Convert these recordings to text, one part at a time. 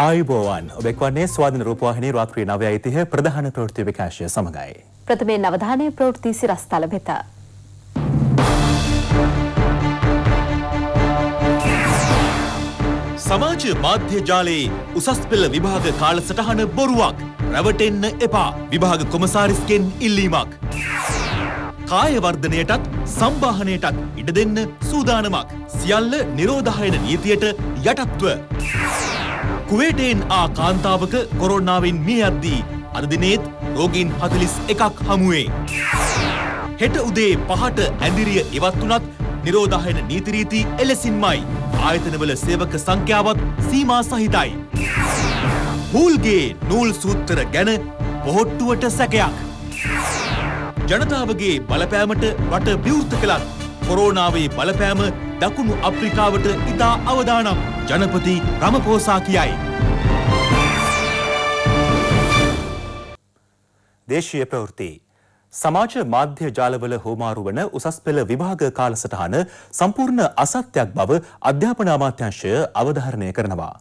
ආයුබෝවන් ඔබෙක් වන්නේ ස්වාධන රූපවාහිනී රාත්‍රී නවය ඉතිහ ප්‍රධාන ප්‍රෘති විකාශය සමඟයි. ප්‍රථමයෙන් අවධානය ප්‍රෘති සිරස්ථල වෙත. සමාජ මාධ්‍ය ජාලයේ උසස් පෙළ විභාග කාල සටහන බොරුවක් රැවටෙන්න එපා විභාග කොමසාරිස්කෙන් ඉල්ලීමක්. කායවර්ධනයටත් සම්බාහනයටත් ඉඩ දෙන්න සූදානමක් සියල්ල නිරෝධහයන නීතියට යටත්ව. කුවේටේන් ආ කාන්තාවක කොරොන්නාවෙන් මිය යද්දී අද දිනේත් රෝගීන් 41ක් හමුවේ. හෙට උදේ පහට ඇඳිරිය ඉවත් වුණත් නිරෝධායන නීති රීති එලෙසින්මයි. ආයතනවල සේවක සංඛ්‍යාවත් සීමා සහිතයි. හූල්ගේ නූල් සූත්‍ර ගැන පොහොට්ටුවට සැකයක්. ජනතාවගේ බලපෑමට රට විවෘත කළත් කොරෝනාවේ බලපෑම දකුණු අප්‍රිකාවට ඉතා අවදානම් ජනපති රමපෝසා කියයි. දේශීය ප්‍රවෘත්ති සමාජ මාධ්‍ය ජාලවල හෝමාරු වන උසස් පෙළ විභාග කාලසටහන සම්පූර්ණ අසත්‍යයක් බව අධ්‍යාපන අමාත්‍යංශය අවධාරණය කරනවා.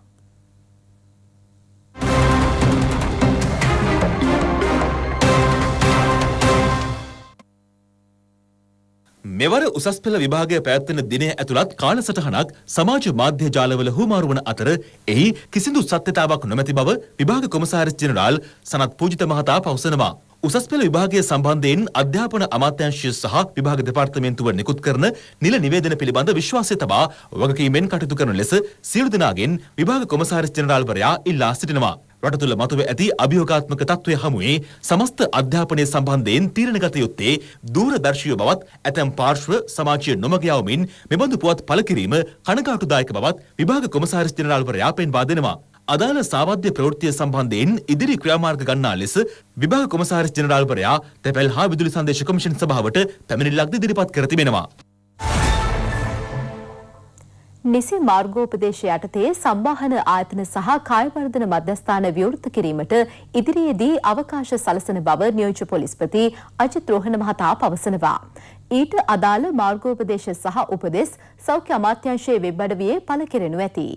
මෙවර උසස් පෙළ විභාගය පැවැත්වෙන දිනය ඇතුළත් කාලසටහනක් සමාජ මාධ්‍ය ජාලවල හුමාරුවන අතර එහි කිසිදු සත්‍යතාවක් නොමැති බව විභාග කොමසාරිස් ජෙනරාල් සනත් පූජිත මහතා පවසනවා. උසස් පෙළ විභාගය සම්බන්ධයෙන් අධ්‍යාපන අමාත්‍යාංශය සහ විභාග දෙපාර්තමේන්තුව නිකුත් කරන නිල නිවේදන පිළිබඳ විශ්වාසය තබා වගකීමෙන් කටයුතු කරන ලෙස සියලු දෙනාගෙන් විභාග කොමසාරිස් ජනරාල්වරයා ඉල්ලා සිටිනවා. රට තුළ මතුව ඇති අභියෝගාත්මක තත්ත්වය හමුවේ සමස්ත අධ්‍යාපනය සම්බන්ධයෙන් තීරණ ගත යුත්තේ දූරදර්ශීව බවත් ඇතැම් පාර්ශ්ව සමාජය නොමග යවමින් මෙබඳු පුවත් පළ කිරීම කනගාටුදායක බවත් විභාග කොමසාරිස් ජනරාල්වරයා පෙන්වා දෙනවා. අදාළ සාමධ්‍ය ප්‍රවෘත්තිය සම්බන්ධයෙන් ඉදිරි ක්‍රියාමාර්ග ගන්නා ලෙස විභාග කොමසාරිස් ජනරාල්වරයා තැපැල් හා විදුලි සංදේශ කොමිෂන් සභාවට පැමිණිල්ලක්ද ඉදිරිපත් කර තිබෙනවා. නිසි මාර්ගෝපදේශ යටතේ සම්බාහන ආයතන සහ කායවර්ධන මධ්‍යස්ථාන විවෘත කිරීමට ඉදිරියේදී අවකාශ සලසන බව නියෝජ්‍ය පොලිස්පති අජිත් රෝහණ මහතා පවසනවා. ඊට අදාළ මාර්ගෝපදේශ සහ උපදෙස් සෞඛ්‍ය අමාත්‍යාංශයේ වෙබ් අඩවියේ පළ කෙරෙනු ඇති.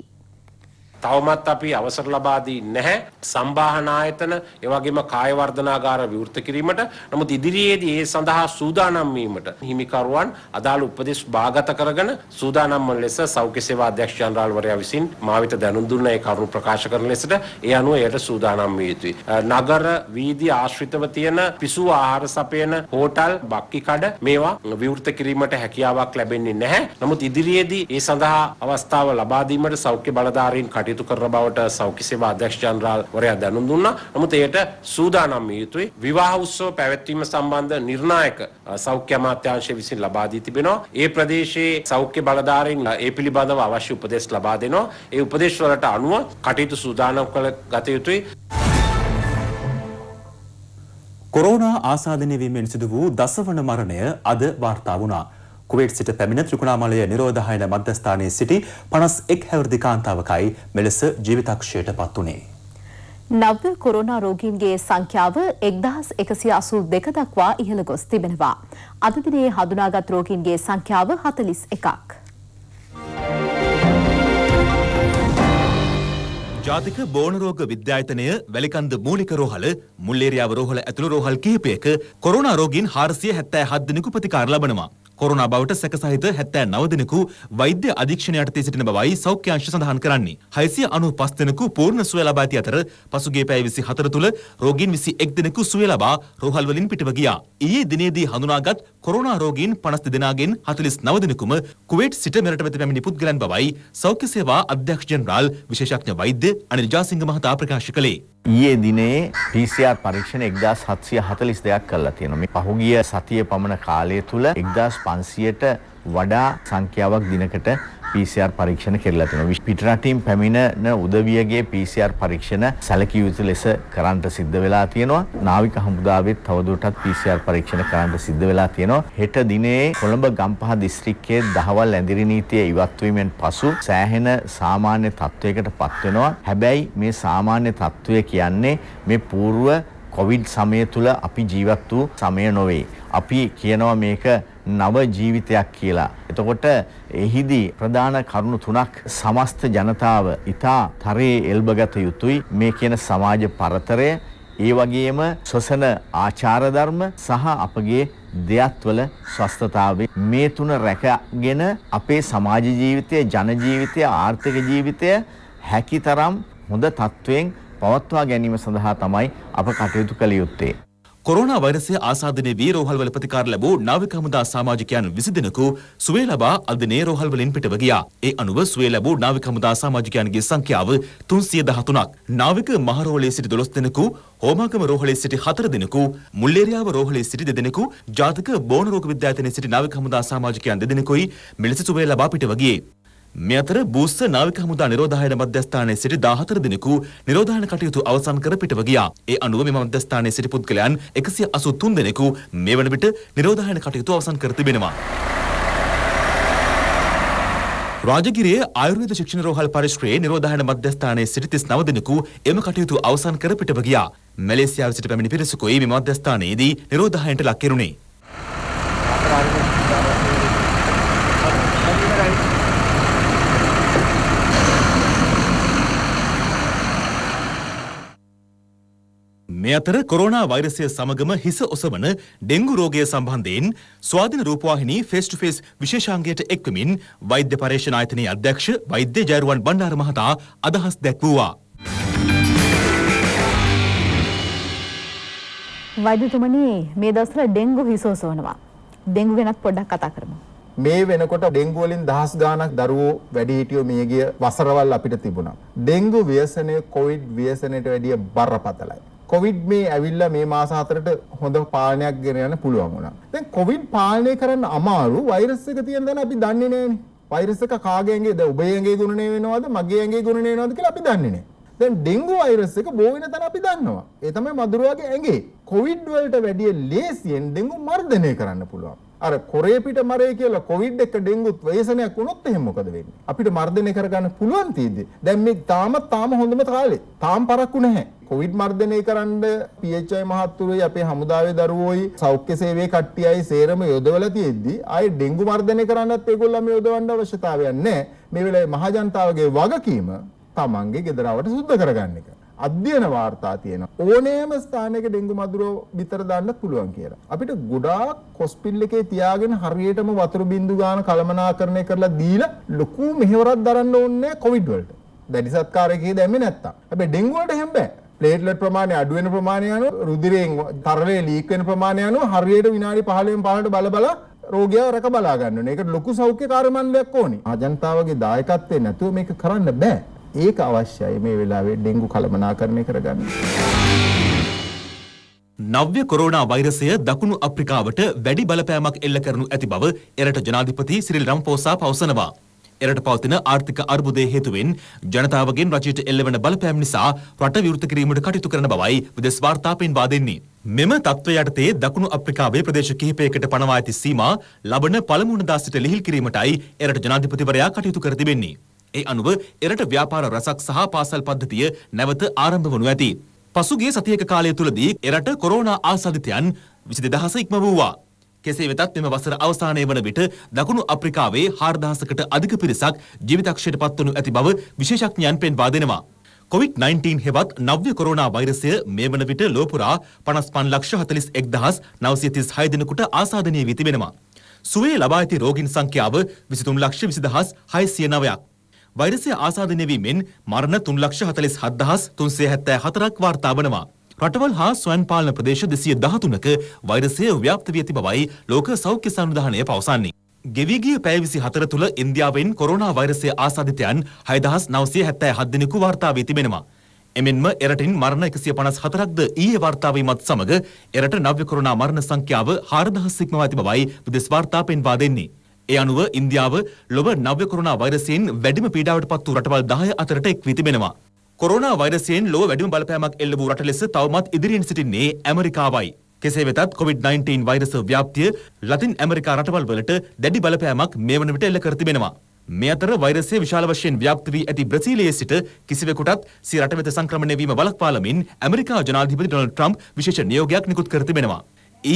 තවමත් අපි අවසර ලබා දී නැහැ සම්බාහන ආයතන ඒ වගේම කාය වර්ධනාගාර විවෘත කිරීමට නමුත් ඉදිරියේදී ඒ සඳහා සූදානම් වීමට හිමිකරුවන් අදාළ උපදෙස් බාගත කරගෙන සූදානම් වන ලෙස සෞඛ්‍ය සේවා අධ්‍යක්ෂ ජනරාල්වරයා විසින් මා වෙත දැනුම් දුන්න ඒ කරුණු ප්‍රකාශ කරන ලෙසට ඒ අනුව එයට සූදානම් විය යුතුයි නගර වීදි ආශ්‍රිතව තියෙන පිසු ආහාර සපයන හෝටල් බක්කි කඩ මේවා විවෘත කිරීමට හැකියාවක් ලැබෙන්නේ නැහැ නමුත් ඉදිරියේදී ඒ සඳහා අවස්ථාව ලබා දීමට සෞඛ්‍ය බලධාරීන් කටයුතු කටයුතු කරන බවට සෞඛ්‍ය සේවා අධ්‍යක්ෂ ජනරාල් වරයා දැනුම් දුන්නා. නමුත් එයට සූදානම් විය යුතුයි. විවාහ උත්සව පැවැත්වීම සම්බන්ධ නිර්ණායක සෞඛ්‍ය අමාත්‍යාංශය විසින් ලබා දී තිබෙනවා. ඒ ප්‍රදේශයේ සෞඛ්‍ය බලධාරීන් ඒ පිළිබඳව අවශ්‍ය උපදෙස් ලබා දෙනවා. ඒ උපදෙස් වලට අනුව කටයුතු සූදානම් කළ ගත යුතුයි. කොරෝනා ආසාදනය වීමෙන් සිදු වූ දසවන මරණය අද වාර්තා වුණා. කුවේට් සිට පැමිණ ත්‍රිකුණාමලය නිරෝධායන මධ්‍යස්ථානයේ සිටි 51 හැවිරිදි කාන්තාවකයි මෙලෙස ජීවිතක්ෂයට පත් වුණේ. නව්‍ය කොරෝනා රෝගීන්ගේ සංඛ්‍යාව 1182 දක්වා ඉහළ ගොස් තිබෙනවා. අද දිනේ හඳුනාගත් රෝගීන්ගේ සංඛ්‍යාව 41ක්. ජාතික බෝන රෝග විද්‍යායතනය වැලිකන්ද මූලික රෝහල මුල්ලේරියාව රෝහල ඇතුළු රෝහල් කිහිපයක කොරෝනා රෝගීන් 477 දිනක ප්‍රතිකාර ලබනවා. කොරෝනා බවට සැකසහිත 79 දෙනෙකු වෛද්‍ය අධීක්ෂණය යටතේ සිටින බවයි සෞඛ්‍ය අංශ සඳහන් කරන්නේ. 695 දෙනෙකු පූර්ණ සුවය ලබා ඇති අතර පසුගිය පැය 24 තුළ රෝගීන් 21 දෙනෙකු සුවය ලබා රෝහල් වලින් පිටව ගියා. ඊයේ දිනේදී හඳුනාගත් කොරෝනා රෝගීන් 52 දෙනාගෙන් 49 දෙනෙකුම කුවේට් සිට මෙරට වෙත පැමිණි පුද්ගලයන් බවයි සෞඛ්‍ය සේවා අධ්‍යක්ෂ ජනරාල් විශේෂඥ වෛද්‍ය අනිල් ජාසිංහ මහතා ප්‍රකාශ කළේ. ඊයේ දිනේ PCR පරීක්ෂණ 1742ක් කරලා තියෙනවා. මේ පහුගිය සතිය පමණ කාලය තුල 1500ට වඩා සංඛ්‍යාවක් දිනකට PCR පරීක්ෂණ කරලා තියෙනවා. පිටරටින් පැමිණෙන උදවියගේ PCR පරීක්ෂණ සැලකිය යුතු ලෙස කරන්නට සිද්ධ වෙලා තියෙනවා. නාවික හමුදාවෙත් තවදුරටත් PCR පරීක්ෂණ කරන්නට සිද්ධ වෙලා තියෙනවා. හෙට දිනේ කොළඹ ගම්පහ දිස්ත්‍රික්කයේ දහවල් ඇඳිරි නීතිය ඉවත් වීමෙන් පසු සෑහෙන සාමාන්‍ය තත්වයකට පත් වෙනවා. හැබැයි මේ සාමාන්‍ය තත්වය කියන්නේ මේ పూర్ව කොවිඩ් සමය තුළ අපි ජීවත් වූ සමය නොවේ. අපි කියනවා මේක නව ජීවිතයක් කියලා. එතකොට එහිදී ප්‍රධාන කරුණු තුනක් සමස්ත ජනතාව ඉතා තරයේ එල්බගත යුතුයි මේ කියන සමාජ පරතරය ඒ වගේම ශ්වසන ආචාර ධර්ම සහ අපගේ දෙයත්වල ස්වස්ථතාවේ මේ තුන රැකගෙන අපේ සමාජ ජීවිතය ජන ජීවිතය ආර්ථික ජීවිතය හැකිතරම් හොඳ තත්වයෙන් පවත්වා ගැනීම සඳහා තමයි අප කටයුතු කළ යුත්තේ. කොරෝනා වෛරසය ආසාදනය වී රෝහල්වල ප්‍රතිකාර ලැබූ නාවික හමුදා සමාජිකයන් 20 දෙනෙකු සුවේ ලබා අද දිනේ රෝහල්වලින් පිටව ගියා. ඒ අනුව සුවේ ලැබූ නාවික හමුදා සමාජිකයන්ගේ සංඛ්‍යාව 313ක්. නාවික මහරෝහලේ සිටි 12 දෙනෙකු, හෝමාගම රෝහලේ සිටි 4 දෙනෙකු, මුල්ලේරියාව රෝහලේ සිටි 2 දෙනෙකු, ජාතක බෝන රෝග විද්‍යාලයේ සිටි නාවික හමුදා සමාජිකයන් 2 දෙනෙකුයි මෙලෙස සුවේ ලබා පිටව ගියේ. මේ අතර බූස්ස නාවික හමුදා නිරෝධායන මධ්‍යස්ථානයේ සිට 14 දිනකු නිරෝධායන කටයුතු අවසන් කර පිටව ගියා. ඒ අනුව මෙම මධ්‍යස්ථානයේ සිට පුද්ගලයන් 183 දෙනෙකු මේ වන විට නිරෝධායන කටයුතු අවසන් කර තිබෙනවා. රාජගිරියේ ආයුර්වේද ශික්ෂණ රෝහල් පරිශ්‍රයේ නිරෝධායන මධ්‍යස්ථානයේ සිට 39 දිනකු එම කටයුතු අවසන් කර පිටව ගියා. මැලේසියාව සිට පැමිණි පිරිසකුයි මේ මධ්‍යස්ථානයේදී නිරෝධායනට ලක් කෙරුණේ. මේ අතර කොරෝනා වෛරසය සමගම හිස ඔසවන ඩෙංගු රෝගය සම්බන්ධයෙන් ස්වාධීන රූපවාහිනී ෆේස් ටු ෆේස් විශේෂාංගයට එක්වමින් වෛද්‍ය පර්යේෂණ ආයතනයේ අධ්‍යක්ෂ වෛද්‍ය ජයරුවන් බණ්ඩාර මහතා අදහස් දැක්වුවා. වෛද්‍යතුමනි මේ දවස්වල ඩෙංගු හිස ඔසවනවා. ඩෙංගු ගැනත් පොඩ්ඩක් කතා කරමු. මේ වෙනකොට ඩෙංගු වලින් දහස් ගාණක් දරුවෝ වැඩි හිටියෝ මියගිය වසරවල් අපිට තිබුණා. ඩෙංගු ව්‍යසනය කොවිඩ් ව්‍යසනයට වැඩිය බරපතලයි. කොවිඩ් මේ ඇවිල්ලා මේ මාස හතරට හොඳ පාලනයක් ගෙන යන්න පුළුවන් වුණා. දැන් කොවිඩ් පාලනය කරන්න අමාරු වෛරස් එක තියෙන දැන අපි දන්නේ නෑනේ. වෛරස් එක කාගේ ඇඟේද? ඔබේ ඇඟේ ගුණණය වෙනවද? මගේ ඇඟේ ගුණණය වෙනවද කියලා අපි දන්නේ නෑ. දැන් ඩෙංගු වෛරස් එක බෝ වෙන තැන අපි දන්නවා. ඒ තමයි මදුරුවාගේ ඇඟේ. කොවිඩ් වලට වැඩිය ලේසියෙන් ඩෙංගු මර්ධනය කරන්න පුළුවන්. අර කොරේ පිට මරේ කියලා කොවිඩ් එක ඩෙන්ගුත් වේසනයක් වුණොත් එහෙම මොකද වෙන්නේ? අපිට මර්ධනය කරගන්න පුළුවන් තීද්දි. දැන් මේ තාමත් තාම හොඳම කාලේ. තාම පරක්කු නැහැ. කොවිඩ් මර්ධනය කරන්න PHI මහත්තුරුයි අපේ හමුදාවේ දරුවෝයි සෞඛ්‍ය සේවයේ කට්ටියයි සේරම යොදවලා තියෙද්දි ආයේ ඩෙන්ගු මර්ධනය කරන්නත් ඒගොල්ලෝ මේ යොදවන්න අවශ්‍යතාවයක් නැහැ. මේ වෙලාවේ මහජනතාවගේ වගකීම තමන්ගේ ගෙදරවට සුද්ධ කරගන්න එක. අධ්‍යයන වාර්තා තියෙනවා ඕනෑම ස්ථානයක ඩෙන්ගු මදුරෝ විතර දාන්න පුළුවන් කියලා. අපිට ගොඩාක් හොස්පිටල් එකේ තියාගෙන හරියටම වතුර බින්දු ගාන කළමනාකරණය කරලා දීලා ලොකු මෙහෙවරක් දරන්න ඕනේ කොවිඩ් වලට. දැඩි සත්කාරයකේ දැම්මේ නැත්තම්. හැබැයි ඩෙන්ගු වලට එහෙම බෑ. ප්ලේට්ලට් ප්‍රමාණය අඩු වෙන ප්‍රමාණය අනුව රුධිරයෙන් තරලය ලීක් වෙන ප්‍රමාණය අනුව හරියට විනාඩි 15න් 15ට බල බල රෝගය රැක බලා ගන්න ඕනේ. ඒකට ලොකු සෞඛ්‍ය කාර්යමණ්ඩලයක් ඕනේ. ආජනතාවගේ දායකත්වයේ නැතුව මේක කරන්න බෑ. ඒක අවශ්‍යයි මේ වෙලාවේ ඩෙංගු කළමනාකරණය කරගන්න. නව්‍ය කොරෝනා වෛරසය දකුණු අප්‍රිකාවට වැඩි බලපෑමක් එල්ල කරනු ඇති බව එරට ජනාධිපති සිරිල් රම්පෝසා පවසනවා. එරට පවතින ආර්ථික අර්බුදය හේතුවෙන් ජනතාවගෙන් රජයට එල්ලවන බලපෑම් නිසා රට විවෘත කිරීමට කටයුතු කරන බවයි විදෙස් වාර්තා පෙන්වා දෙන්නේ. මෙම තත්ත්වය යටතේ දකුණු අප්‍රිකාවේ ප්‍රදේශ කිහිපයකට පනවා ඇති සීමා ලබන පළමුවනදා සිට ලිහිල් කිරීමටයි එරට ජනාධිපතිවරයා කටයුතු කර තිබෙන්නේ. ඒ අනුව එරට ව්‍යාපාර රැසක් සහ පාසල් පද්ධතිය නැවත ආරම්භ වනු ඇති. පසුගිය සතියක කාලය තුළදී එරට කොරෝනා ආසාදිතයන් විසිදි දහස ඉක්ම වූවා. කෙසේ වෙතත් මෙම වසර අවසානය වන විට දකුණු අප්‍රිකාවේ හාර්දහසකට අධික පිරිසක් ජීවිතක්ෂයට පත්වනු ඇති බව විශේෂඥයන් පෙන්වා දෙනවා. COVID-19 හෙවත් නව්‍ය කොරෝනා වෛරසය මේ වන විට ලෝපුරා පනස් පන් ලක්ෂ හතලිස් එක් දහස් නවසිතිස් හයදෙනකුට ආසාධනය වී තිබෙනවා. සුවේ ලබා ඇති රෝගීන් සංඛ්‍යාව විසිතුන් ලක්ෂ විසිදහස් හයසිය නවයක්. වෛරසය ආසාදනය වීමෙන් මරණ 347374ක් වාර්තා වනවා. රටවල් හා ස්වයං පාලන ප්‍රදේශ 213ක වෛරසය ව්‍යාප්ත වී ඇති බවයි ලෝක සෞඛ්‍ය සංවිධානය පවසන්නේ. ගෙවී ගිය පැය 24 තුල ඉන්දියාවෙන් කොරෝනා වෛරසය ආසාදිතයන් 6977 දෙනෙකු වාර්තා වී තිබෙනවා. එමෙන්ම එරටින් මරණ 154ක්ද ඊයේ වාර්තා වීමත් සමග එරට නව්‍ය කොරෝනා මරණ සංඛ්‍යාව 4000 ඉක්මවා ඇති බවයි විදේශ වාර්තා පෙන්වා දෙන්නේ. ඒ අනුව ඉන්දියාව ලොව නව්‍ය කොරෝනා වෛරසයෙන් වැඩිම පීඩාවට පත් වූ රටවල් 10 අතරට එක් වී තිබෙනවා. කොරෝනා වෛරසයෙන් ලොව වැඩිම බලපෑමක් එල්ල වූ රට ලෙස තවමත් ඉදිරියෙන් සිටින්නේ ඇමරිකාවයි. කෙසේ වෙතත් COVID-19 වෛරස ව්‍යාප්තිය ලතින් ඇමරිකා රටවල් වලට දැඩි බලපෑමක් මේ වන විට එල්ල කර තිබෙනවා. මේ අතර වෛරසය විශාල වශයෙන් ව්‍යාප්ත වී ඇති බ්‍රසීලයේ සිට කිසිවෙකුටත් සිය රට වෙත සංක්‍රමණය වීම වළක්වාලමින් ඇමරිකා ජනාධිපති ඩොනල්ඩ් ට්‍රම්ප් විශේෂ නියෝගයක් නිකුත් කර තිබෙනවා.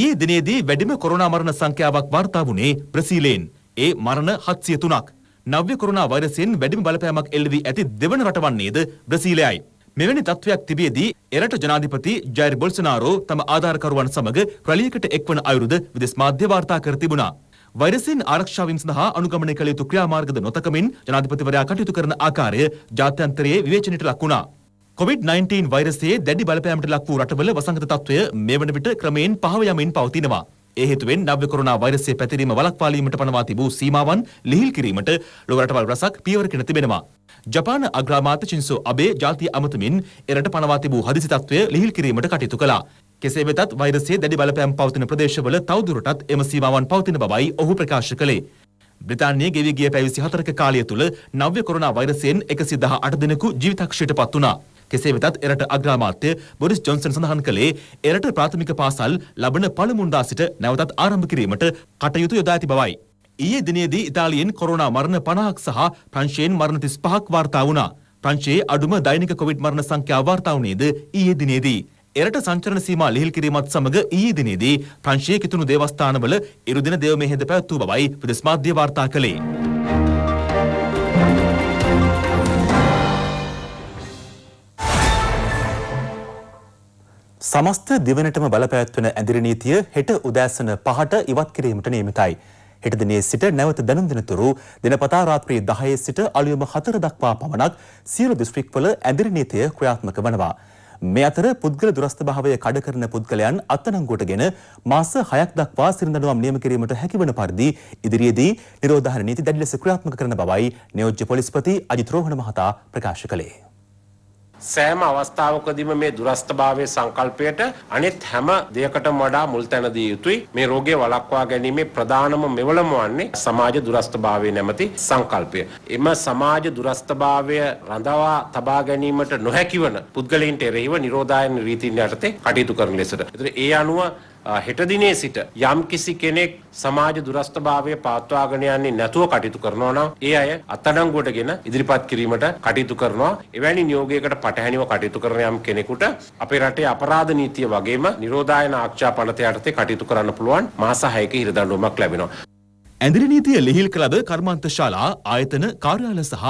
ඊයේ දිනේදී වැඩිම කොරෝනා මරණ සංඛ්‍යාවක් වාර්තා වුණේ බ්‍රසීලයෙන්. ඒ මරණ 703ක්. නව්‍ය කොරෝනා වෛරසයෙන් වැඩිම බලපෑමක් එල්ලවී ඇති දෙවන රට වන්නේද බ්‍රසීලයයි. මෙවැනි තත්ත්වයක් තිබියදී එරට ජනාධිපති ජයර් බොල්සනාරෝ තම ආධාරකරුවන් සමග රැලියකට එක්වන අයුරුද විදෙස් මාධ්‍ය වාර්තා කර තිබුණා. වෛරසින් ආරක්ෂාවීම් සඳහා අනුගමනය කළ යුතු ක්‍රියාමාර්ගද නොතකමින් ජනාධිපතිවරයා කටයුතු කරන ආකාරය ජාත්‍යන්තරයේ විවේචනයට ලක් වුණා. COVID-19 වෛරසයේ දැඩි බලපෑමට ලක් වූ රටවල වසංගත තත්ත්වය මේ වන විට ක්‍රමයෙන් පහව යමින් පවතිනවා. ඒ හේතුවෙන් නව්‍ය කොරෝනා වෛරසය පැතිරීම වළක්වාලීමට පනවා තිබූ සීමාවන් ලිහිල් කිරීමට ලොව රටවල් රසක් පියවරගෙන තිබෙනවා. ජපාන අග්‍රාමාත්‍ය චින්සෝ අබේ ජාතිය අමතමින් එරට පනවා තිබූ හදිසි තත්ත්වය ලිහිල් කිරීමට කටයුතු කළා. කෙසේ වෙතත් වෛරසයේ දැඩි බලපෑම් පවතින ප්‍රදේශවල තවදුරටත් එම සීමාවන් පවතින බවයි ඔහු ප්‍රකාශ කළේ. බ්‍රිතාන්‍යයේ ගෙවී ගිය පැය 24ක කාලය තුල නව්‍ය කොරෝනා වෛරසයෙන් 118 දෙනෙකු ජීවිතක්ෂයට පත් වුණා. කෙසේ වෙතත් එරට අග්‍රාමාත්‍ය බොරිස් ජොන්සන් සඳහන් කළේ එරට ප්‍රාථමික පාසල් ලබන පළමුන්දා සිට නැවතත් ආරම්භ කිරීමට කටයුතු යොදා ඇති බවයි. ඊයේ දිනේදී ඉතාලියෙන් කොරෝනා මරණ 50ක් සහ ප්‍රංශයෙන් මරණ 35ක් වාර්තා වුණා. ප්‍රංශයේ අඩුම දෛනික කොවිඩ් මරණ සංඛ්‍යාව වාර්තා වුණේද ඊයේ දිනේදී. එරට සංචරණ සීමා ලිහිල් කිරීමත් සමග ඊයේ දිනේදී ප්‍රංශයේ කිතුණු දේවස්ථානවල ඉරුදින දේව මෙහෙද පැවැත්වූ බවයි විදෙස් මාධ්‍ය වාර්තා කළේ. සමස්ත දිවනටම බලපෑත්වන ඇඳිරි නීතිය හෙට උදෑසන 5ට ඉවත් කිරීමට නියමිතයි. හෙට දිනේ සිට නැවත දැනුම් දෙනතුරු දිනපතා රාත්‍රී 10 සිට අලුයම 4 දක්වා පමණක් සියලු දිස්ත්‍රික්වල ඇඳිරි නීතිය ක්‍රියාත්මක වනවා. මේ අතර පුද්ගල දුරස්ථභාවය කඩ කරන පුද්ගලයන් අත්අඩංගුවටගෙන මාස 6ක් දක්වා සිරදඬුවම් නියම කිරීමට හැකිවන පරිදි ඉදිරියේදී නිරෝධායන නීති දැඩි ලෙස ක්‍රියාත්මක කරන බවයි නියෝජ්‍ය පොලිස්පති අජිත් රෝහණ මහතා ප්‍රකාශ කළේ. සෑම අවස්ථාවකදීම මේ දුරස්ථභාවයේ සංකල්පයට අනෙත් හැම දෙයකටම වඩා මුල් තැන දිය යුතුයි. මේ රෝගය වළක්වා ගැනීමේ ප්‍රධානම මෙවලම වන්නේ සමාජ දුරස්ථභාවයේ නැමැති සංකල්පය. එම සමාජ දුරස්ථභාවය රඳවා තබා ගැනීමට නොහැකි වන පුද්ගලයින්ට එරෙහිව නිරෝධායන රීතින් යටතේ කටයුතු කරන ලෙසට. ඒතර ඒ අනුව හෙට දිනේ සිට යම් කිසි කෙනෙක් සමාජ දුරස්ථභාවය පාත්වාගෙන යන්නේ නැතුව කටයුතු කරනවා නම් ඒ අය අත්අඩංගුවටගෙන ඉදිරිපත් කිරීමට කටයුතු කරනවා එවැනි නියෝගයකට පටහැනිව කටයුතු කරන යම් කෙනෙකුට අපේ රටේ අපරාධ නීතිය වගේම නිරෝධායන ආරක්ෂා පනත යටතේ කටයුතු කරන්න පුළුවන් මාස 6ක හිරදඬුවමක් ලැබෙනවා ඇඳිරි නීතිය ලිහිල් කළද කර්මාන්ත ශාලා ආයතන කාර්යාල සහ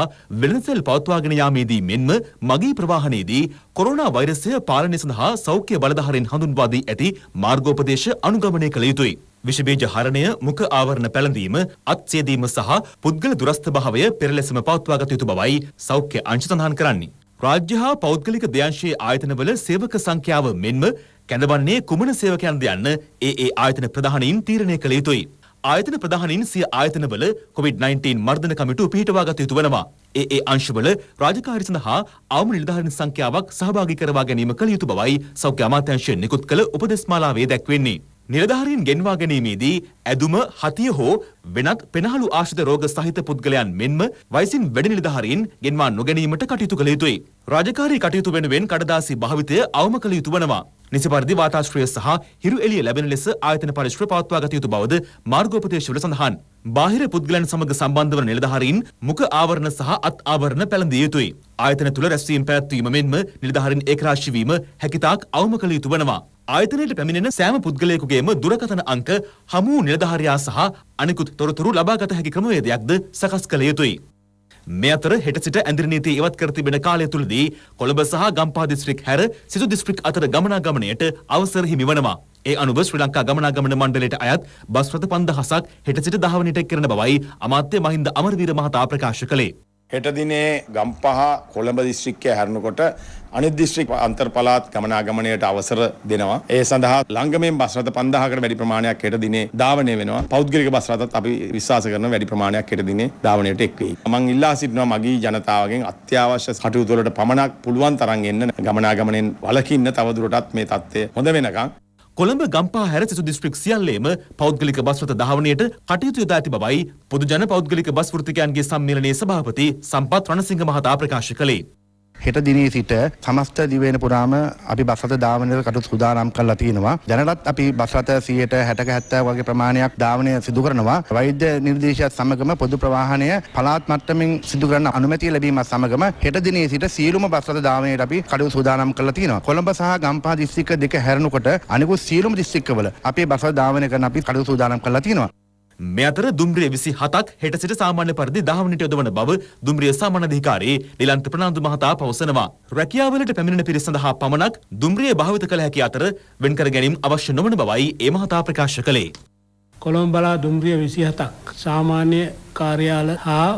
වෙළඳසැල් පවත්වාගෙන යාමේදී මෙන්ම මගී ප්‍රවාහනයේදී කොරෝනා වෛරසය පාලනය සඳහා සෞඛ්‍ය බලධාරීන් හඳුන්වා දී ඇති මාර්ගෝපදේශ අනුගමනය කළ යුතුයි. විෂබීජ හරණය මුඛ ආවරණ පැළඳීම අත්සේදීම සහ පුද්ගල දුරස්ථ භාවය පෙරලෙසම පවත්වාගත යුතු බවයි සෞඛ්‍ය අංශ සඳහන් කරන්නේ. රාජ්‍ය හා පෞද්ගලික දෙයංශයේ ආයතනවල සේවක සංඛ්‍යාව මෙන්ම කැඳවන්නේ කුමන සේවකයන්ද යන්න ඒ ඒ ආයතන ප්‍රධානීන් තීරණය කළ යුතුයි. ආයතන ප්‍රධානින් සිය ආයතනවල COVID-19 මර්ධන කමිටු පිහිටවා ගත යුතු වෙනවා. ඒ ඒ අංශවල රාජකාරි සඳහා අවම නිලධාරීන් සංඛ්‍යාවක් සහභාගී කරවා ගැනීම කළ යුතු බවයි සෞඛ්‍ය අමාත්‍යාංශය නිකුත් කළ උපදෙස් මාලාවේ දැක්වෙන්නේ. නිලධාරීන් ගෙන්වා ගැනීමේදී ඇදුම හතිය හෝ වෙනත් පෙනහළු ආශ්‍රිත රෝග සහිත පුද්ගලයන් මෙන්ම වයසින් වැඩි නිලධාරීන් ගෙන්වා නොගැනීමට කටයුතු කළ යුතුයි. රාජකාරී කටයුතු වෙනුවෙන් කඩදාසි භාවිතය අවම කළ යුතු වනවා. නිසි පරිදි වාතාශ්‍රය සහ හිරු එළිය ලැබෙන ලෙස ආයතන පරිශ්‍ර පවත්වා ගත යුතු බවද මාර්ගෝපදේශවල සඳහන්. බාහිර පුද්ගලයන් සමග සම්බන්ධ වන නිලධාරීන් මුඛ ආවරණ සහ අත් ආවරණ පැළඳිය යුතුයි. ආයතන තුල රැස්වීම් පැවැත්වීම මෙන්ම නිලධාරීන් ඒකරාශී වීම හැකිතාක් අවම කළ යුතු වනවා. ආයතනයට පැමිණෙන සෑම පුද්ගලයෙකුගේම දුරකථන අංක හමු නිලධාරියා සහ අනෙකුත් තොරතුරු ලබාගත හැකි ක්‍රමවේදයක්ද සකස් කළ යුතුයි. මේ අතර හෙට සිට ඇඳිරි නීතිය ඉවත් කර තිබෙන කාලය තුලදී කොළඹ සහ ගම්පහ දිස්ත්‍රික් හැර සිසු දිස්ත්‍රික් අතර ගමනාගමනයට අවසර හිමි වනවා. ඒ අනුව ශ්‍රී ලංකා ගමනාගමන මණ්ඩලයට අයත් බස් රථ 5000ක් හෙට සිට දහවනට එක් කරන බවයි අමාත්‍ය මහින්ද අමරවීර මහතා ප්‍රකාශ කළේ. හෙටදිනේ ගම්පහ කොළඹ දිස්ත්‍රික්කය හැරණකොට අනිත් දිස්ත්‍රික් අන්තර් පළාත් ගමනාගමනයට අවසර දෙනවා. ඒ සඳහා ලංගමෙන් බස් රථ 5000කට වැඩි ප්‍රමාණයක් හෙට දිනේ ධාවනය වෙනවා. පෞද්ගලික බස් රථත් අපි විශ්වාස කරන වැඩි ප්‍රමාණයක් හෙට දිනේ ධාවනයට එක් වෙයි. මම ඉල්ලා සිටිනවා මගේ ජනතාවගෙන් අත්‍යවශ්‍ය කටයුතු වලට පමණක් පුළුවන් තරම් එන්න ගමනාගමනෙන් වළකින්න තවදුරටත් මේ தත්ත්වය හොඳ වෙනකම් කොළඹ ගම්පහ හැර සිසු දිස්ත්‍රික් සියල්ලේම පෞද්ගලික බස් රථ ධාවනයට කටයුතු යොදා ඇති බවයි පොදුජන පෞද්ගලික බස් වෘත්තිකයන්ගේ සම්මේලනයේ සභාපති සම්පත් රණසිංහ මහතා ප්‍රකාශ කළේ. හෙට දිනේ සිට සමස්ත දිවයින පුරාම අපි බස් රථ ධාවනයට කටයුතු සූදානම් කරලා තියෙනවා. දැනටත් අපි බස් රථ 100ට 60 70 වගේ ප්‍රමාණයක් ධාවනය සිදු කරනවා. වෛද්‍ය නිර්දේශයත් සමගම පොදු ප්‍රවාහනය පළාත් මට්ටමින් සිදු කරන අනුමැතිය ලැබීමත් සමගම හෙට දිනේ සිට සියලුම බස් රථ ධාවනයට අපි කටයුතු සූදානම් කරලා තියෙනවා. කොළඹ සහ ගම්පහ දිස්ත්‍රික්ක දෙක හැරෙනකොට අනිකුත් සියලුම දිස්ත්‍රික්කවල අපේ බස් රථ ධාවනය කරන අපි කටයුතු සූදානම් කරලා තියෙනවා. මේ අතර දුම්රිය 27ක් හෙට සිට සාමාන්‍ය පරිදි දහවනට යොදවන බව දුම්රිය සාමාන්‍යාධිකාරී නිලන්ත ප්‍රනාන්දු මහතා පවසනවා. රැකියාවලට පැමිණෙන පිරිස සඳහා පමණක් දුම්රිය භාවිත කළ හැකි අතර වෙන්කර ගැනීම අවශ්‍ය නොවන බවයි ඒ මහතා ප්‍රකාශ කළේ. කොළොම්බලා දුම්රිය 27ක් සාමාන්‍ය කාර්යාල හා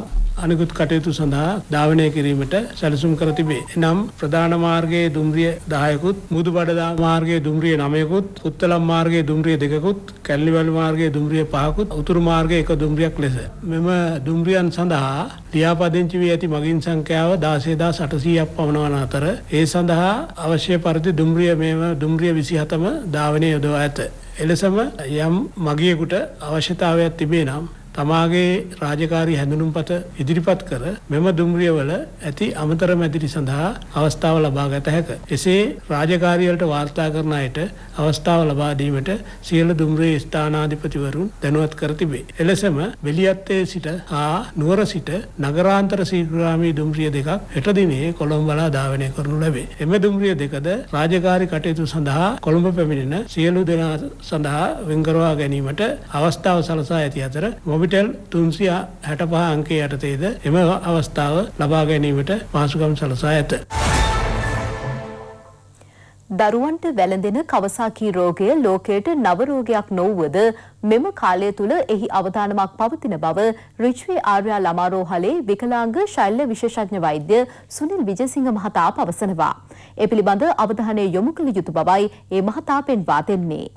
අනිකුත් කටයුතු සඳහා ධාවනය කිරීමට සැලසුම් කර තිබේ. එනම් ප්‍රධාන මාර්ගයේ දුම්රිය 10කුත්, මුදුබඩ මාර්ගයේ දුම්රිය 9කුත්, උත්තලම් මාර්ගයේ දුම්රිය 2කුත්, කැලණිවල මාර්ගයේ දුම්රිය 5කුත්, උතුරු මාර්ගයේ 1 දුම්රියක් ලෙස මෙම දුම්රියන් සඳහා ලියාපදිංචි වී ඇති මගින් සංඛ්‍යාව 16800ක් පමණ අතර ඒ සඳහා අවශ්‍ය පරිදි දුම්රිය මෙම දුම්රිය 27ම ධාවනය යොදවා ඇත. එලෙසම යම් මගියෙකුට අවශ්‍යතාවයක් තිබේ නම් තමාගේ රාජකාරී හැඳුනුම්පත ඉදිරිපත් කර මෙම දුම්රියවල ඇති අමතර මැදිරි සඳහා අවස්ථාව ලබා ගත හැක. එසේ රාජකාරිවලට වාර්තා කරන අයට අවස්ථාව ලබා දීමට සියලු දුම්රියේ ස්ථානාධිපතිවරුන් දැනුවත් කර තිබේ. එලෙසම බෙලියත්තේ සිට හා නුවර සිට නගරාන්තර සීග්‍රාමී දුම්රිය දෙකක් හෙට දිනේ කොළඹලා ධාවනය කරනු ලැබේ. එම දුම්රිය දෙකද රාජකාරී කටයුතු සඳහා කොළඹ පැමිණෙන සියලු දෙනා සඳහා වෙන්කරවා ගැනීමට අවස්ථාව සලසා ඇති අතර මොම කැපිටල් 365 අංකයේ යටතේද එම අවස්ථාව ලබා ගැනීමට පහසුකම් සලසා ඇත. දරුවන්ට වැළඳෙන කවසාකී රෝගය ලෝකයට නව රෝගයක් නොවුවද මෙම කාලය තුල එහි අවදානමක් පවතින බව රිච්වේ ආර්ය ළමා රෝහලේ විකලාංග ශල්‍ය විශේෂඥ වෛද්‍ය සුනිල් විජේසිංහ මහතා පවසනවා. ඒ පිළිබඳ අවධානය යොමු කළ යුතු බවයි ඒ මහතා පෙන්වා දෙන්නේ.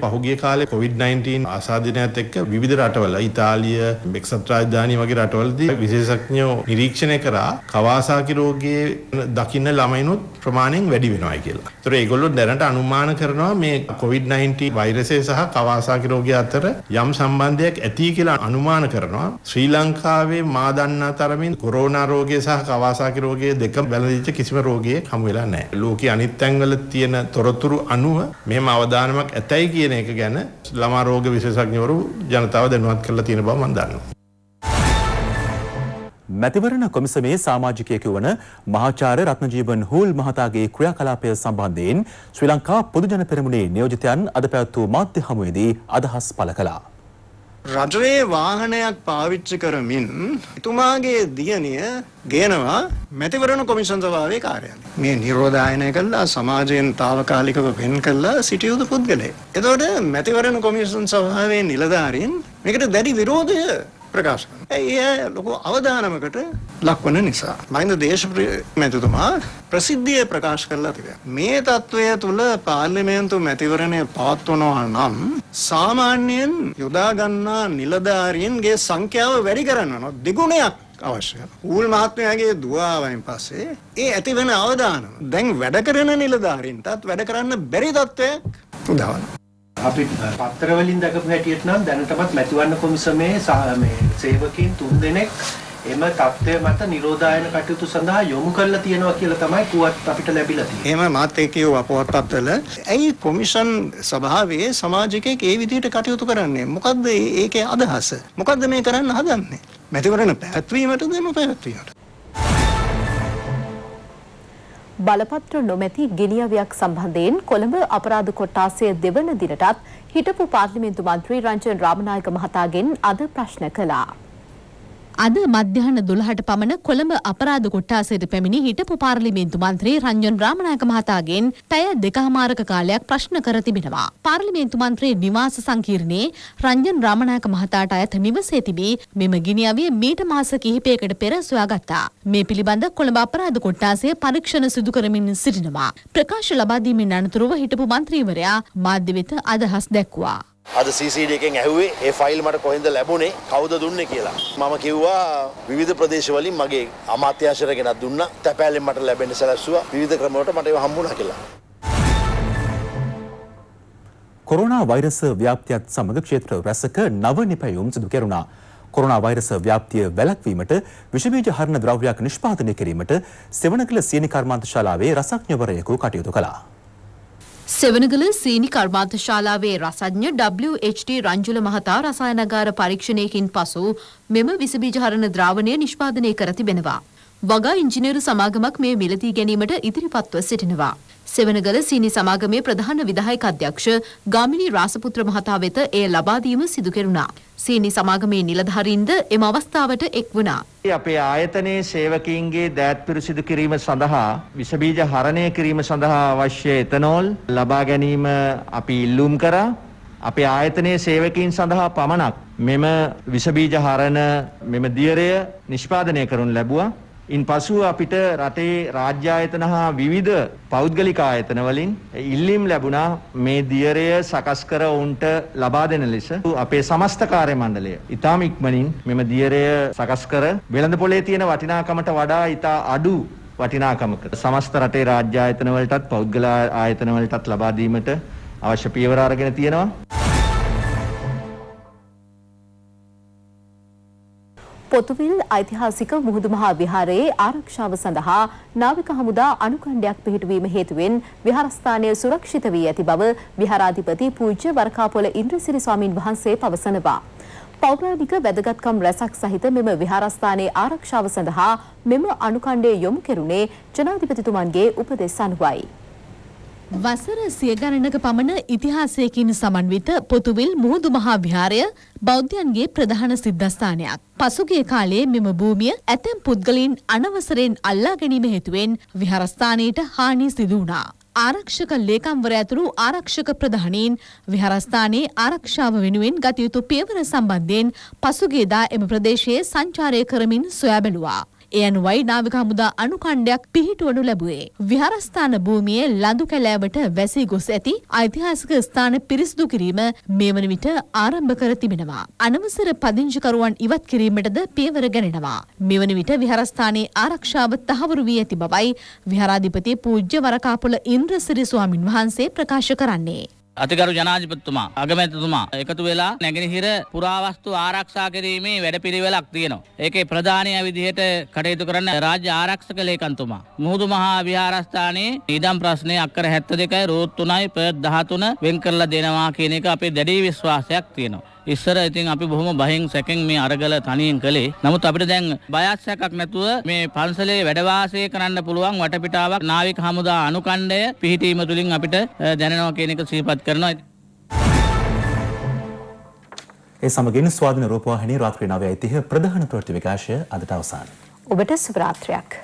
පහුගිය කාලේ COVID-19 ආසාදිනයත් එක්ක විවිධ රටවල ඉතාලිය, මෙක්සත් රාජධානිය වගේ රටවලදී විශේෂඥයෝ නිරීක්ෂණය කරා කවාසාකි රෝගයේ දකින්න ළමයිනුත් ප්‍රමාණයෙන් වැඩි වෙනවායි කියලා. ඒතර ඒගොල්ලෝ දැනට අනුමාන කරනවා මේ COVID-19 වෛරසය සහ කවාසාකි රෝගය අතර යම් සම්බන්ධයක් ඇති කියලා අනුමාන කරනවා. ශ්‍රී ලංකාවේ මා දන්නා තරමින් කොරෝනා රෝගය සහ කවාසාකි රෝගය දෙක වැළඳිච්ච කිසිම රෝගියෙක් හමු වෙලා නැහැ. ලෝකයේ අනිත් තැන්වල තියෙන තොරතුරු අනුව මෙහෙම අවදානමක් ඇතයි කියන එක ගැන ළමා රෝග විශේෂඥවරු ජනතාව දැනුවත් කරලා තියෙන බව මම දන්නවා. මැතිවරණ කොමිසමේ සමාජිකයෙකු වන මහාචාර්ය රත්නජීවන් හූල් මහතාගේ ක්‍රියාකලාපය සම්බන්ධයෙන් ශ්‍රී ලංකා පොදුජන පෙරමුණේ නියෝජිතයන් අද පැවැත් වූ මාධ්‍ය හමුවේදී අදහස් පළ කළා. රජයේ වාහනයක් පාවිච්චි කරමින් එතුමාගේ දියණිය ගේනවා මැතිවරණ කොමිෂන් සභාවේ කාර්යාලය. මේ නිරෝධායනය කළා සමාජයෙන් తాවකාලිකව වෙන් කළා සිටියුදු පුද්ගලයෙක්. එතකොට මැතිවරණ කොමිෂන් සභාවේ නිලධාරීන් මේකට දැඩි විරෝධය ප්‍රකාශ කරනවා. ඒ ලොකු අවදානමකට ලක්වන නිසා. මහින්ද දේශප්‍රිය මැතිතුමා ප්‍රසිද්ධියේ ප්‍රකාශ කරලා තිබෙනවා. මේ తත්වය තුල පාර්ලිමේන්තු මැතිවරණය පවත්වනවා නම් සාමාන්‍යයෙන් යොදා ගන්නා නිලධාරීන්ගේ සංඛ්‍යාව වැඩි කරනවා. දෙගුණයක් අවශ්‍ය ඌල් මහත්මයාගේ දුවාවෙන් පස්සේ ඒ ඇතිවන අවදානම දැන් වැඩ කරන නිලධාරීන්ටත් වැඩ කරන්න බැරි තත්ත්වයක් උදාවනවා අපි පත්‍රවලින් දකපු හැටියට නම් දැනටමත් මැතිවරණ කොමිසමේ මේ සේවකයන් තුන්දෙනෙක් එම தත්ත්වය මත නිරෝධායන කටයුතු සඳහා යොමු කරලා තියෙනවා කියලා තමයි කුවත් අපිට ලැබිලා තියෙන්නේ. එහෙම මාත් ඒ කියුවා පොත්පත්වල. ඇයි කොමිෂන් සභාවේ සමාජිකයෙක් ඒ විදිහට කටයුතු කරන්නේ? මොකද්ද ඒකේ අදහස? මොකද්ද මේ කරන්න හදන්නේ? මැතිවරණ පැවැත්වීමටද එම පැවැත්වීමට? බලපත්‍ර නොමැති ගෙනියවියක් සම්බන්ධයෙන් කොළඹ අපරාධ කොට්ටාසය දෙවන දිනටත් හිටපු පාර්ලිමේන්තු මන්ත්‍රී රංජන් රාමනායක මහතාගෙන් අද ප්‍රශ්න කළා. අද මධ්‍යහන 12ට පමණ කොළඹ අපරාධ කොට්ටාසයට පැමිණි හිටපු පාර්ලිමේන්තු මන්ත්‍රී රංජන් රාමනායක මහතාගෙන් පැය දෙකහමාරක කාලයක් ප්‍රශ්න කර තිබෙනවා. පාර්ලිමේන්තු මන්ත්‍රී නිවාස සංකීර්ණයේ රංජන් රාමනායක මහතාට අයත නිවසේ තිබී මෙම ගිනියවිය මීට මාස කිහිපයකට පෙර සොයාගත්තා. මේ පිළිබඳ කොළඹ අපරාධ කොට්ටාසය පරීක්ෂණ සිදු කරමින් සිටිනවා. ප්‍රකාශ ලබා දීමෙන් අනතුරුව හිටපු මන්ත්‍රීවරයා මාධ්‍ය වෙත අදහස් දැක්වුවා. අද CCD එකෙන් ඇහුවේ ඒ ෆයිල් මට කොහෙන්ද ලැබුණේ කවුද දුන්නේ කියලා. මම කිව්වා විවිධ ප්‍රදේශවලින් මගේ අමාත්‍යාංශයට ගෙනත් දුන්නා. තැපෑලෙන් මට ලැබෙන්න සැලැස්සුවා. විවිධ ක්‍රමවලට මට ඒව හම්බුණා කියලා. කොරෝනා වෛරස ව්‍යාප්තියත් සමග ක්ෂේත්‍ර රැසක නව නිපැයුම් සිදු කෙරුණා. කොරෝනා වෛරස ව්‍යාප්තිය වැළැක්වීමට විෂබීජ හරණ ද්‍රව්‍යයක් නිෂ්පාදනය කිරීමට සෙවණකල සීනි කර්මාන්ත ශාලාවේ රසඥවරයෙකු කටයුතු කළා. සෙවනගල සීනි කර්මාන්ත ශාලාවේ රසඥ WHT රංජුල මහතා රසායනාගාර පරීක්ෂණයකින් පසු මෙම විසබීජ හරණ ද්‍රාවණය නිෂ්පාදනය කර තිබෙනවා. වගා ඉංජිනේරු සමාගමක් මේ මිලදී ගැනීමට ඉදිරිපත්ව සිටිනවා. සෙවනගල සීනි සමාගමේ ප්‍රධාන විධායක අධ්‍යක්ෂ ගාමිණී රාසපුත්‍ර මහතා වෙත එය ලබා දීම සිදු කෙරුණා. සීනි සමාගමේ නිලධාරීන්ද එම අවස්ථාවට එක් වුණා. අපේ ආයතනයේ සේවකීන්ගේ දෑත් පිරිසිදු කිරීම සඳහා විස බීජ හරණය කිරීම සඳහා අවශ්‍ය එතනෝල් ලබා ගැනීම අපි ඉල්ලුම් කරා. අපේ ආයතනයේ සේවකීන් සඳහා පමණක් මෙම විස බීජ හරණ මෙම දියරය නිෂ්පාදනය කරනු ලැබුවා. ඉන් පසුව අපිට රටේ රාජ්‍ය ආයතන හා විවිධ පෞද්ගලික ආයතන වලින් ඉල්ලීම් ලැබුණා මේ දියරය සකස් කර ඔවුන්ට ලබා දෙන ලෙස අපේ සමස්ත කාර්ය මණ්ඩලය ඊටාම ඉක්මනින් මෙම දියරය සකස් කර වෙළඳ පොලේ තියෙන වටිනාකමට වඩා ඊට අඩු වටිනාකමකට සමස්ත රටේ රාජ්‍ය ආයතන වලටත් පෞද්ගල ආයතන වලටත් ලබා දීමට අවශ්‍ය පියවර අරගෙන තියෙනවා පොතුවිල් ඓතිහාසික මුහුදු මහා විහාරයේ ආරක්ෂාව සඳහා නාවික හමුදා අනුකණ්ඩයක් පිහිටුවීම හේතුවෙන් විහාරස්ථානය සුරක්ෂිත වී ඇති බව විහාරාධිපති පූජ්‍ය වරකාපොල ඉන්ද්‍රසිරි ස්වාමින් වහන්සේ පවසනවා. පෞරාණික වැදගත්කම් රැසක් සහිත මෙම විහාරස්ථානයේ ආරක්ෂාව සඳහා මෙම අනුකණ්ඩය යොමු කෙරුණේ ජනාධිපතිතුමන්ගේ උපදෙස් අනුවයි. වසර සිය ගණනක පමණ ඉතිහාසයකින් සමන්විත පොතුවිල් මුහුදු මහා විහාරය බෞද්ධයන්ගේ ප්‍රධාන සිද්ධස්ථානයක්. පසුගිය කාලයේ මෙම භූමිය ඇතැම් පුද්ගලයන් අනවසරයෙන් අල්ලා ගැනීම හේතුවෙන් විහාරස්ථානයට හානි සිදු වුණා. ආරක්ෂක ලේකම්වර ඇතුළු ආරක්ෂක ප්‍රධානීන් විහාරස්ථානයේ ආරක්ෂාව වෙනුවෙන් ගතයුතු පියවර සම්බන්ධයෙන් පසුගියදා එම ප්‍රදේශයේ සංචාරය කරමින් සොයා බැලුවා. එයන්වයි නාවික හමුදා අනුකණ්ඩයක් පිහිටුවනු ලැබුවේ. විහාරස්ථාන භූමියේ ලඳු කැලෑවට වැසී ගොස් ඇති ඓතිහාසික ස්ථාන පිරිසිදු කිරීම මේ වන විට ආරම්භ කර තිබෙනවා. අනවසර පදිංචිකරුවන් ඉවත් කිරීමටද පියවර ගැනෙනවා. මෙවන විට විහාරස්ථානයේ ආරක්ෂාව තහවුරු වී ඇති බවයි විහාරාධිපති පූජ්‍ය වරකාපුල ඉන්ද්‍රසිරි ස්වාමින් වහන්සේ ප්‍රකාශ කරන්නේ. අතිගරු ජනාධිපතිතුමා අගමැතිතුමා එකතු වෙලා නැගෙනහිර පුරාවස්තු ආරක්ෂා කිරීමේ වැඩපිළිවෙලක් තියෙනවා. ඒකේ ප්‍රධානීය විදිහට කටයුතු කරන රාජ්‍ය ආරක්ෂක ලේකම්තුමා මුහුදු මහා විහාරස්ථානයේ ඉඩම් ප්‍රශ්නය අක්කර 72 රූට් 3යි පර් 13 වෙන් කරලා දෙනවා කියන එක අපේ දැඩි විශ්වාසයක් තියෙනවා. ඉස්සර ඉතින් අපි බොහොම බයෙන් සැකෙන් මේ අරගල තනියෙන් කළේ. නමුත් අපිට දැන් බයත් සැකක් නැතුව මේ පන්සලේ වැඩවාසය කරන්න පුළුවන් වටපිටාවක් නාවික හමුදා අනුකණ්ඩය පිහිටීම තුලින් අපිට දැනෙනවා කියන එක සිහිපත් කරනවා. ඒ සමගින් ස්වාධීන රූපවාහිනී රාත්‍රී 9:30 ප්‍රධාන ප්‍රවෘත්ති විකාශය අදට අවසන්. ඔබට සුබ රාත්‍රියක්.